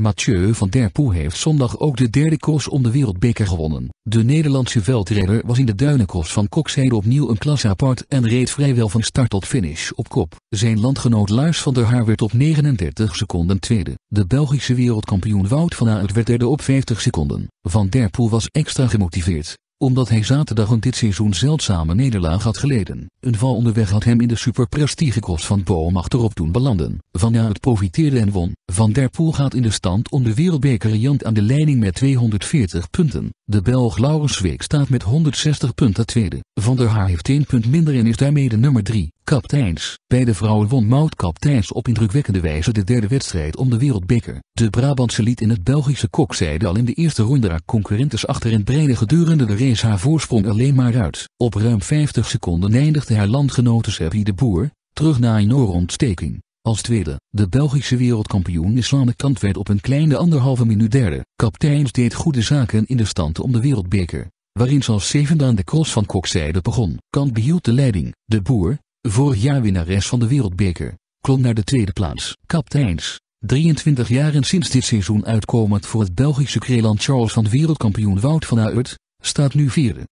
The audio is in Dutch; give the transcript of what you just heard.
Mathieu van der Poel heeft zondag ook de derde cross om de wereldbeker gewonnen. De Nederlandse veldredder was in de duinencross van Kokseide opnieuw een klas apart en reed vrijwel van start tot finish op kop. Zijn landgenoot Luis van der Haar werd op 39 seconden tweede. De Belgische wereldkampioen Wout van Aert werd derde op 50 seconden. Van der Poel was extra gemotiveerd omdat hij zaterdag een dit seizoen zeldzame nederlaag had geleden. Een val onderweg had hem in de kos van Boom achterop doen belanden. Van Aert profiteerde en won. Van der Poel gaat in de stand om de wereldbekeriant aan de leiding met 240 punten. De Belg Laurens Week staat met 160 punten tweede. Van der Haar heeft 1 punt minder en is daarmee de nummer 3. Kapteins. Bij de vrouwen won Maud Kapteins op indrukwekkende wijze de derde wedstrijd om de wereldbeker. De Brabantse liet in het Belgische kokzijde al in de eerste ronde haar concurrentes achter en breide gedurende de race haar voorsprong alleen maar uit. Op ruim 50 seconden eindigde haar landgenote Seppie de Boer, terug na een oorontsteking. Als tweede, de Belgische wereldkampioen de Kant werd op een kleine anderhalve minuut derde. Kapteins deed goede zaken in de stand om de wereldbeker, waarin zelfs als zevende aan de cross van kokzijde begon. Kant behield de leiding. De Boer, vorig jaar winnares van de wereldbeker, klom naar de tweede plaats. Kapteins, 23 jaar en sinds dit seizoen uitkomend voor het Belgische Kreeland Charles van wereldkampioen Wout van Aert, staat nu vierde.